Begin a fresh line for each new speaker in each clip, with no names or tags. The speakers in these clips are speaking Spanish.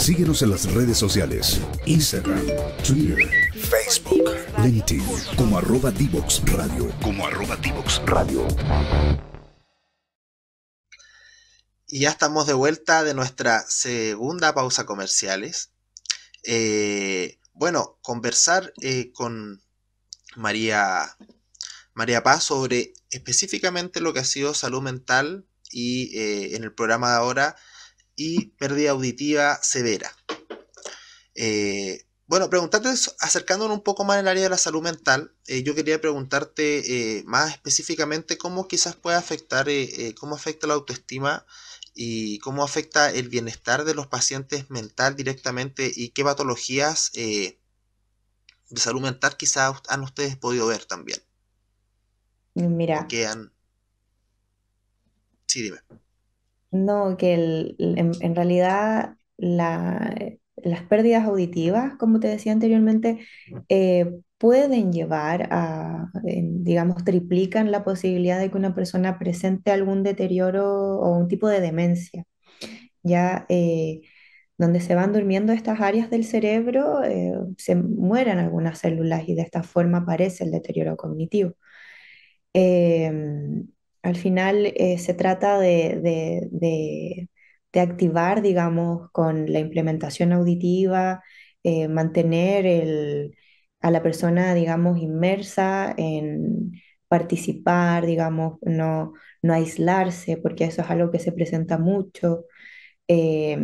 Síguenos en las redes sociales, Instagram, Twitter, Facebook, LinkedIn, como arroba Divox Radio, como arroba Radio. Y ya estamos de vuelta de nuestra segunda pausa comerciales. Eh, bueno, conversar eh, con María, María Paz sobre específicamente lo que ha sido salud mental y eh, en el programa de ahora y pérdida auditiva severa. Eh, bueno, preguntarte acercándonos un poco más al área de la salud mental, eh, yo quería preguntarte eh, más específicamente cómo quizás puede afectar, cómo afecta la autoestima y cómo afecta el bienestar de los pacientes mental directamente y qué patologías de salud mental quizás han ustedes podido ver también. Mira. Que han... Sí, dime.
No, que en, realidad eh, las pérdidas auditivas, como te decía anteriormente, eh, pueden llevar a, digamos, triplican la posibilidad de que una persona presente algún deterioro o un tipo de demencia. Ya eh, donde se van durmiendo estas áreas del cerebro, se mueren algunas células y de esta forma aparece el deterioro cognitivo. Em, al final eh, se trata de, activar, digamos, con la implementación auditiva, eh, mantener a la persona, digamos, inmersa en participar, digamos, no, no aislarse, porque eso es algo que se presenta mucho. Eh,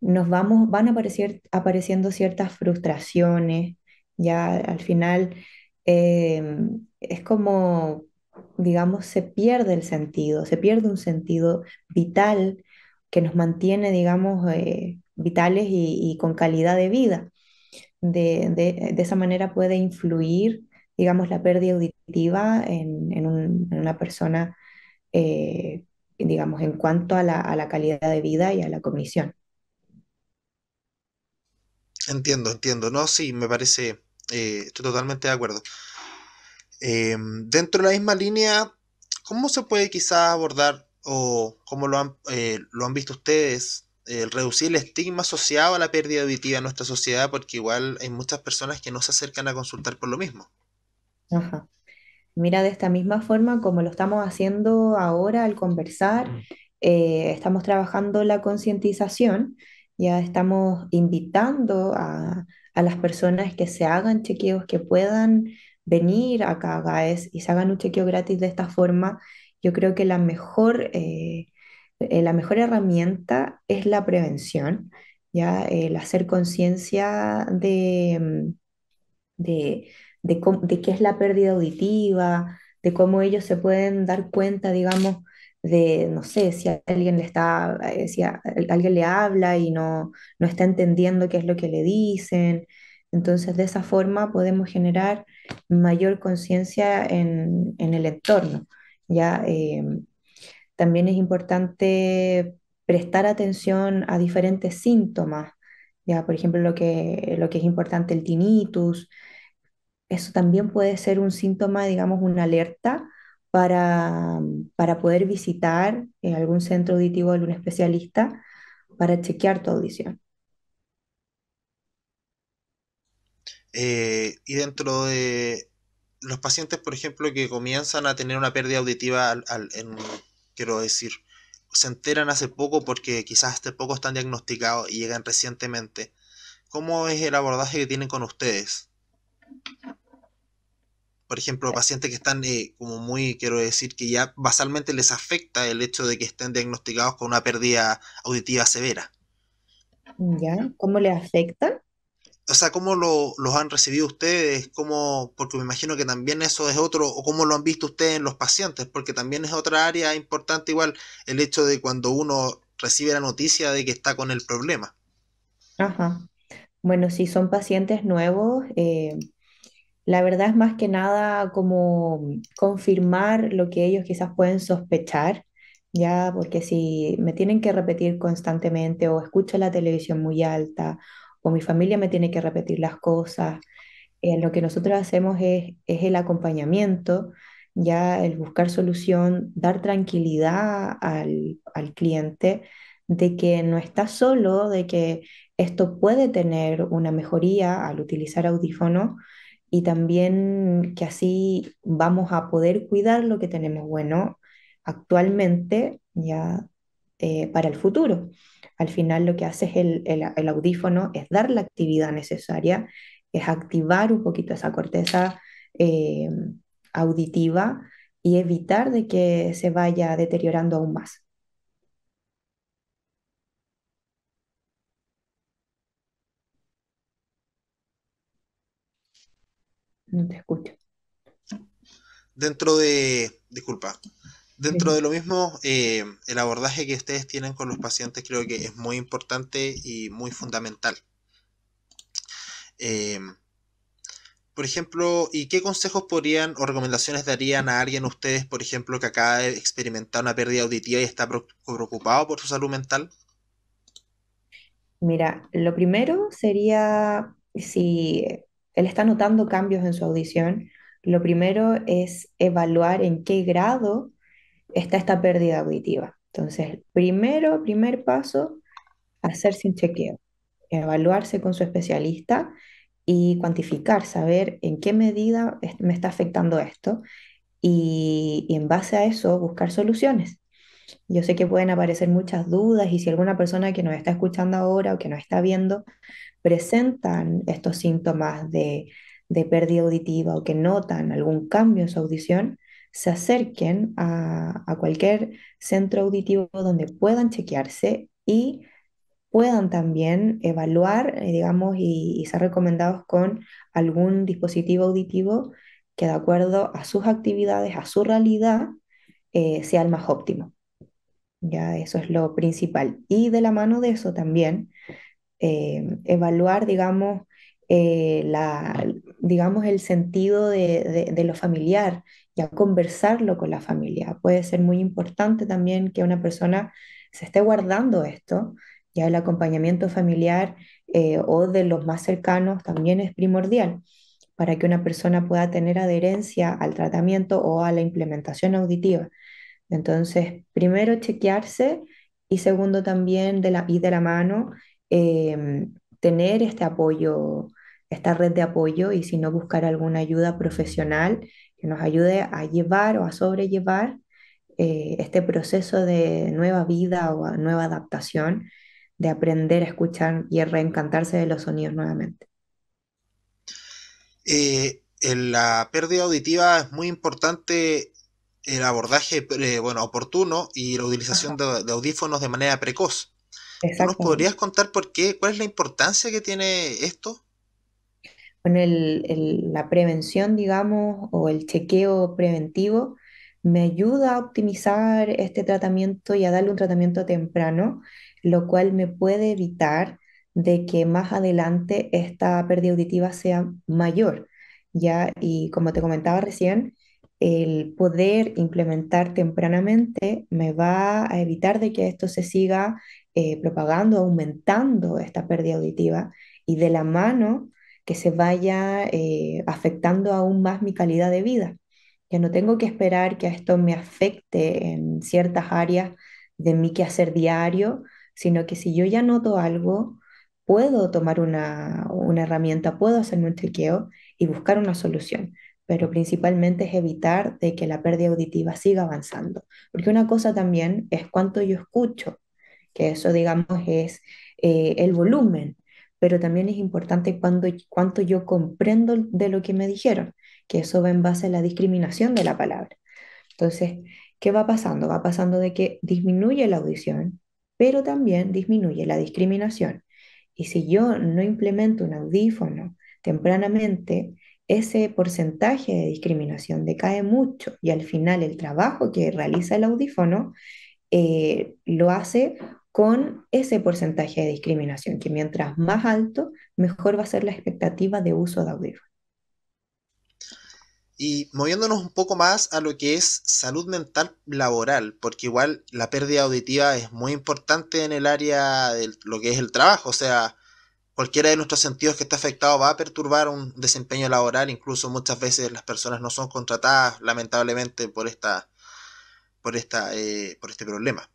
nos vamos, van a aparecer, apareciendo ciertas frustraciones, ya al final es como digamos, se pierde el sentido, se pierde un sentido vital que nos mantiene, digamos, eh, vitales y, con calidad de vida. De, esa manera puede influir, digamos, la pérdida auditiva en, una persona, eh, digamos, en cuanto a la, calidad de vida y a la cognición.
Entiendo, entiendo. No, sí, me parece, eh, estoy totalmente de acuerdo. Em, dentro de la misma línea, ¿cómo se puede quizás abordar o cómo lo han, eh, lo han visto ustedes? reducir el estigma asociado a la pérdida auditiva en nuestra sociedad, porque igual hay muchas personas que no se acercan a consultar por lo mismo.
Ajá. Mira, de esta misma forma, como lo estamos haciendo ahora al conversar, mm. eh, estamos trabajando la concientización, ya estamos invitando a, a, las personas que se hagan chequeos, que puedan venir acá a GAES y se hagan un chequeo gratis de esta forma, yo creo que la mejor, eh, eh, la mejor herramienta es la prevención, ¿ya? el hacer conciencia de, mm, de, de, qué es la pérdida auditiva, de cómo ellos se pueden dar cuenta, digamos, de, no sé, si alguien le está, eh, si alguien le habla y no, no está entendiendo qué es lo que le dicen, entonces, de esa forma podemos generar mayor conciencia en, el entorno. ¿ya? Eh, también es importante prestar atención a diferentes síntomas. ¿ya? Por ejemplo, lo que, lo que es importante, el tinnitus. Eso también puede ser un síntoma, digamos, una alerta para, poder visitar eh, algún centro auditivo de un especialista para chequear tu audición.
Eh, y dentro de los pacientes, por ejemplo, que comienzan a tener una pérdida auditiva, quiero decir, se enteran hace poco porque quizás hace poco están diagnosticados y llegan recientemente. ¿Cómo es el abordaje que tienen con ustedes? Por ejemplo, pacientes que están eh, como muy, quiero decir, que ya basalmente les afecta el hecho de que estén diagnosticados con una pérdida auditiva severa.
¿Ya? ¿Cómo les afecta?
o sea, ¿cómo los han recibido ustedes? ¿Cómo, porque me imagino que también eso es otro, o cómo lo han visto ustedes en los pacientes, porque también es otra área importante igual el hecho de cuando uno recibe la noticia de que está con el problema.
Ajá. Bueno, si son pacientes nuevos, eh, la verdad es más que nada como confirmar lo que ellos quizás pueden sospechar. Ya, porque si me tienen que repetir constantemente o escucho la televisión muy alta mi familia me tiene que repetir las cosas. Eh, lo que nosotros hacemos es, el acompañamiento, ya el buscar solución, dar tranquilidad al, cliente de que no está solo, de que esto puede tener una mejoría al utilizar audífonos y también que así vamos a poder cuidar lo que tenemos bueno actualmente ya eh, para el futuro. Al final lo que hace el, audífono es dar la actividad necesaria, es activar un poquito esa corteza eh, auditiva y evitar de que se vaya deteriorando aún más.
No te escucho. Dentro de, disculpa, Dentro de lo mismo, eh, el abordaje que ustedes tienen con los pacientes creo que es muy importante y muy fundamental. Eh, por ejemplo, ¿y qué consejos podrían o recomendaciones darían a alguien ustedes, por ejemplo, que acaba de experimentar una pérdida auditiva y está preocupado por su salud mental?
Mira, lo primero sería si él está notando cambios en su audición, lo primero es evaluar en qué grado está esta pérdida auditiva. Entonces, primero, primer paso, hacerse un chequeo, evaluarse con su especialista y cuantificar, saber en qué medida me está afectando esto y, en base a eso buscar soluciones. Yo sé que pueden aparecer muchas dudas y si alguna persona que nos está escuchando ahora o que nos está viendo presentan estos síntomas de pérdida auditiva o que notan algún cambio en su audición, se acerquen a, cualquier centro auditivo donde puedan chequearse y puedan también evaluar, eh, digamos, y, ser recomendados con algún dispositivo auditivo que de acuerdo a sus actividades, a su realidad, eh, sea el más óptimo. Ya eso es lo principal. Y de la mano de eso también, em, evaluar, digamos, eh, la, digamos, el sentido de, lo familiar y conversarlo con la familia. Puede ser muy importante también que una persona se esté guardando esto, ya el acompañamiento familiar eh, o de los más cercanos también es primordial para que una persona pueda tener adherencia al tratamiento o a la implementación auditiva. Entonces, primero chequearse y segundo también de la, y de la mano em, tener este apoyo, esta red de apoyo y si no buscar alguna ayuda profesional que nos ayude a llevar o a sobrellevar eh, este proceso de nueva vida o nueva adaptación, de aprender a escuchar y a reencantarse de los sonidos nuevamente.
Eh, en la pérdida auditiva es muy importante el abordaje eh, bueno, oportuno y la utilización de, audífonos de manera precoz. ¿Nos podrías contar por qué? ¿Cuál es la importancia que tiene esto?
con la prevención, digamos, o el chequeo preventivo me ayuda a optimizar este tratamiento y a darle un tratamiento temprano, lo cual me puede evitar de que más adelante esta pérdida auditiva sea mayor. ¿ya? Y como te comentaba recién, el poder implementar tempranamente me va a evitar de que esto se siga eh, propagando, aumentando esta pérdida auditiva y de la mano que se vaya eh, afectando aún más mi calidad de vida. Que no tengo que esperar que esto me afecte en ciertas áreas de mi quehacer diario, sino que si yo ya noto algo, puedo tomar una, herramienta, puedo hacerme un chequeo y buscar una solución pero principalmente es evitar de que la pérdida auditiva siga avanzando. Porque una cosa también es cuánto yo escucho, que eso digamos es eh, el volumen, pero también es importante cuando, cuánto yo comprendo de lo que me dijeron, que eso va en base a la discriminación de la palabra. Entonces, ¿qué va pasando? Va pasando de que disminuye la audición, pero también disminuye la discriminación. Y si yo no implemento un audífono tempranamente, ese porcentaje de discriminación decae mucho y al final el trabajo que realiza el audífono eh, lo hace con ese porcentaje de discriminación, que mientras más alto, mejor va a ser la expectativa de uso de audífonos.
Y moviéndonos un poco más a lo que es salud mental laboral, porque igual la pérdida auditiva es muy importante en el área de lo que es el trabajo, o sea, cualquiera de nuestros sentidos que esté afectado va a perturbar un desempeño laboral, incluso muchas veces las personas no son contratadas lamentablemente por, esta, por, esta, eh, por este problema.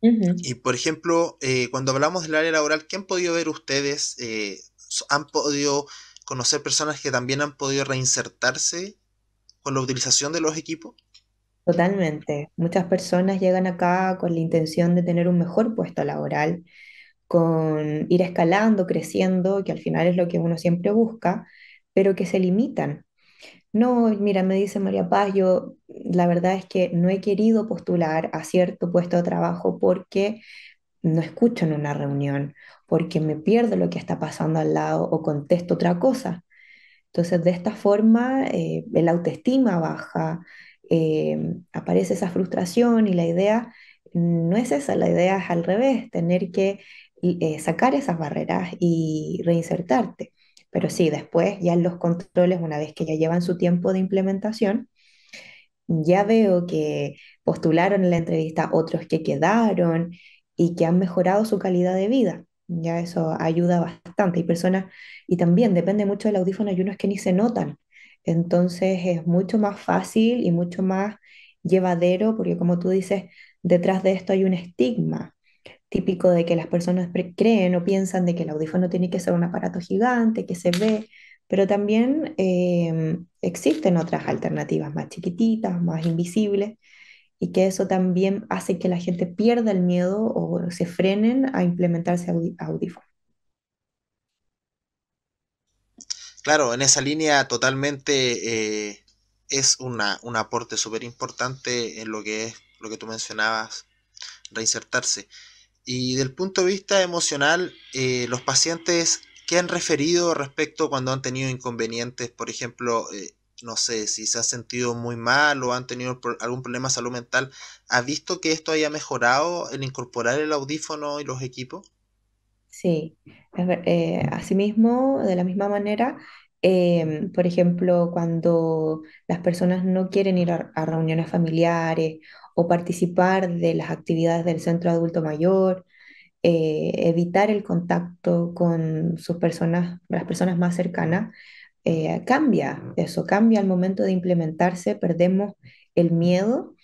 Y por ejemplo, eh, cuando hablamos del área laboral, ¿qué han podido ver ustedes? Eh, ¿Han podido conocer personas que también han podido reinsertarse con la utilización de los equipos?
Totalmente. Muchas personas llegan acá con la intención de tener un mejor puesto laboral, con ir escalando, creciendo, que al final es lo que uno siempre busca, pero que se limitan no, mira, me dice María Paz, yo la verdad es que no he querido postular a cierto puesto de trabajo porque no escucho en una reunión, porque me pierdo lo que está pasando al lado o contesto otra cosa. Entonces, de esta forma, eh, el autoestima baja, eh, aparece esa frustración y la idea no es esa, la idea es al revés, tener que eh, sacar esas barreras y reinsertarte. Pero sí, después ya en los controles, una vez que ya llevan su tiempo de implementación, ya veo que postularon en la entrevista otros que quedaron y que han mejorado su calidad de vida. Ya eso ayuda bastante. y personas, y también depende mucho del audífono, hay unos que ni se notan. Entonces es mucho más fácil y mucho más llevadero, porque como tú dices, detrás de esto hay un estigma típico de que las personas creen o piensan de que el audífono tiene que ser un aparato gigante que se ve, pero también em, existen otras alternativas más chiquititas, más invisibles, y que eso también hace que la gente pierda el miedo o se frenen a implementarse audífono.
Claro, en esa línea totalmente eh, es un aporte súper importante en lo que es lo que tú mencionabas, reinsertarse. Y del punto de vista emocional, eh, los pacientes, ¿qué han referido respecto cuando han tenido inconvenientes? Por ejemplo, eh, no sé, si se han sentido muy mal o han tenido algún problema de salud mental, ¿ha visto que esto haya mejorado el incorporar el audífono y los equipos?
Sí, eh, asimismo, de la misma manera, em, por ejemplo, cuando las personas no quieren ir a reuniones familiares o participar de las actividades del centro adulto mayor, eh, evitar el contacto con sus personas, las personas más cercanas, eh, cambia eso, cambia al momento de implementarse, perdemos el miedo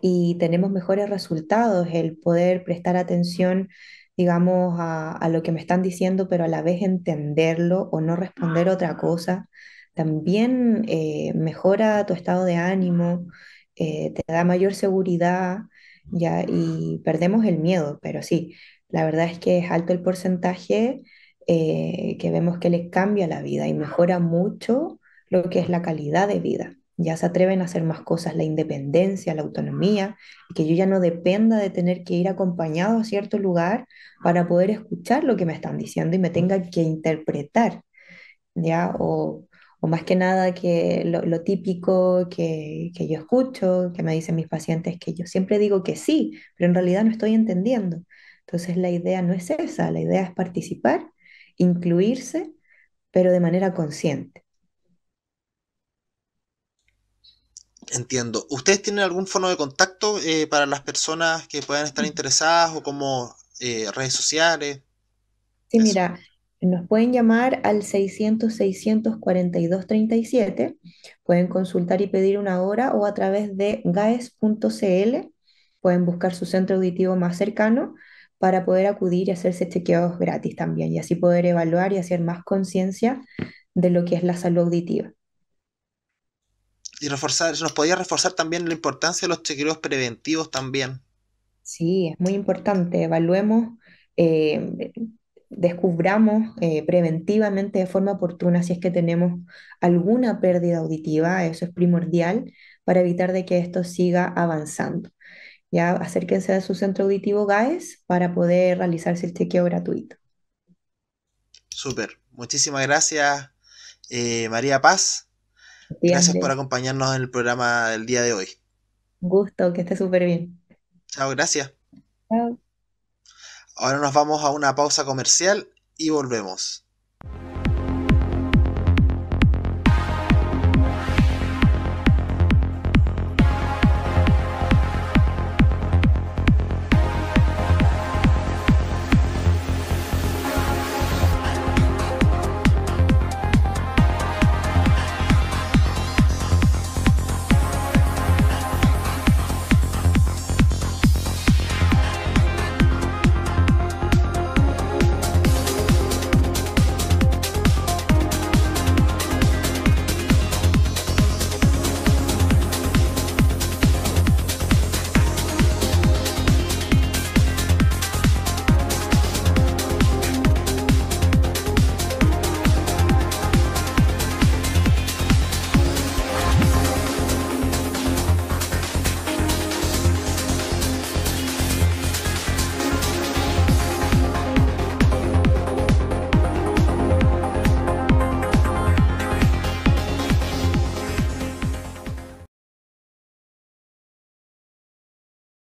y tenemos mejores resultados, el poder prestar atención, digamos, a, lo que me están diciendo, pero a la vez entenderlo o no responder otra cosa, también eh, mejora tu estado de ánimo. Eh, te da mayor seguridad, ya, y perdemos el miedo, pero sí, la verdad es que es alto el porcentaje eh, que vemos que les cambia la vida y mejora mucho lo que es la calidad de vida. Ya se atreven a hacer más cosas, la independencia, la autonomía, que yo ya no dependa de tener que ir acompañado a cierto lugar para poder escuchar lo que me están diciendo y me tenga que interpretar, ya, o o más que nada que lo, típico que, yo escucho, que me dicen mis pacientes, que yo siempre digo que sí, pero en realidad no estoy entendiendo. Entonces la idea no es esa, la idea es participar, incluirse, pero de manera consciente.
Entiendo. ¿Ustedes tienen algún fono de contacto eh, para las personas que puedan estar mm. interesadas o como eh, redes sociales?
Sí, mira, nos pueden llamar al 600-642-37, pueden consultar y pedir una hora o a través de gaes.cl pueden buscar su centro auditivo más cercano para poder acudir y hacerse chequeos gratis también y así poder evaluar y hacer más conciencia de lo que es la salud auditiva.
Y reforzar, nos podía reforzar también la importancia de los chequeos preventivos también.
Sí, es muy importante. Evaluemos eh, descubramos eh, preventivamente de forma oportuna si es que tenemos alguna pérdida auditiva, eso es primordial para evitar de que esto siga avanzando. Ya acérquense a su centro auditivo GAES para poder realizarse el chequeo gratuito.
Súper, muchísimas gracias eh, María Paz. gracias por acompañarnos en el programa del día de hoy.
Gusto, que esté súper bien.
Chao, gracias. Chao. Ahora nos vamos a una pausa comercial y volvemos.